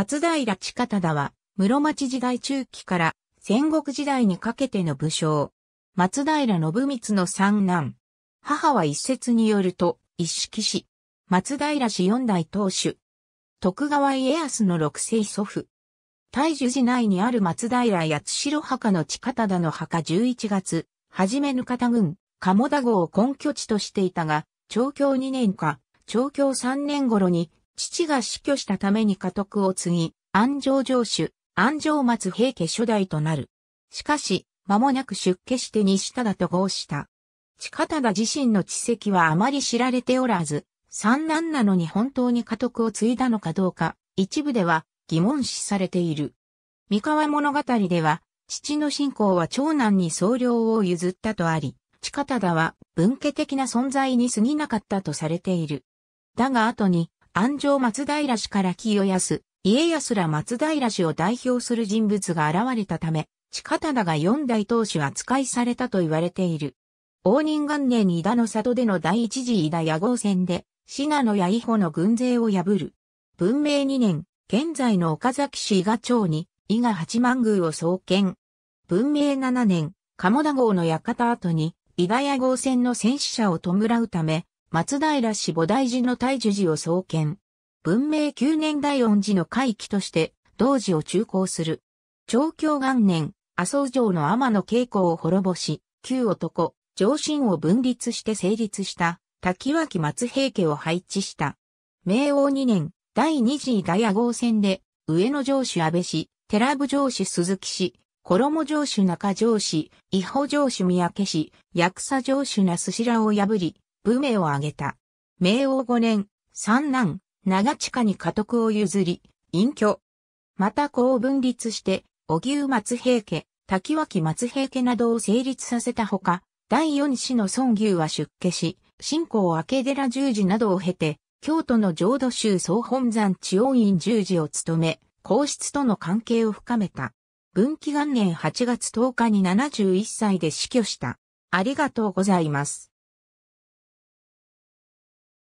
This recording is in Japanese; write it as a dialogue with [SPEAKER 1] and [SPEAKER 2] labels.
[SPEAKER 1] 松平近忠は、室町時代中期から戦国時代にかけての武将。松平信光の三男。母は一説によると、一色氏。松平氏四代当主。徳川家康の六世祖父。大樹寺内にある松平八代墓の近忠の墓11月、はじめぬ方郡、鴨田郷を根拠地としていたが、長教2年か、長教3年頃に、父が死去したために家督を継ぎ、安城城主、安城松平家初代となる。しかし、間もなく出家して西忠と合した。近忠自身の知跡はあまり知られておらず、三男なのに本当に家督を継いだのかどうか、一部では疑問視されている。三河物語では、父の信仰は長男に総領を譲ったとあり、近忠は文家的な存在に過ぎなかったとされている。だが後に安城松平氏から清康、家康ら松平氏を代表する人物が現れたため、近忠が四代当主扱いされたと言われている。応仁元年に伊田の里での第一次伊田野号戦で、信濃や伊保の軍勢を破る。文明2年、現在の岡崎市伊賀町に、伊賀八幡宮を創建。文明7年、鴨田号の館跡に、伊賀野号戦の戦死者を弔うため、松平氏菩提寺の大樹寺を創建。文明9年大恩寺の回帰として、同寺を中興する。長教元年、麻生城の天野慶子を滅ぼし、旧男、上信を分立して成立した、滝脇松平家を配置した。明王2年、第二次大和号戦で、上野城主安倍氏、寺部城主鈴木氏、衣城主中城氏、伊保城主三宅氏、役者城主那須白を破り、武名を挙げた。明王5年、三男、長近に家督を譲り、隠居。また公を分立して、荻生松平家、滝脇松平家などを成立させたほか、第四子の孫牛は出家し、新興明寺十字などを経て、京都の浄土宗総本山地王院十字を務め、皇室との関係を深めた。文紀元年8月10日に71歳で死去した。ありがとうございます。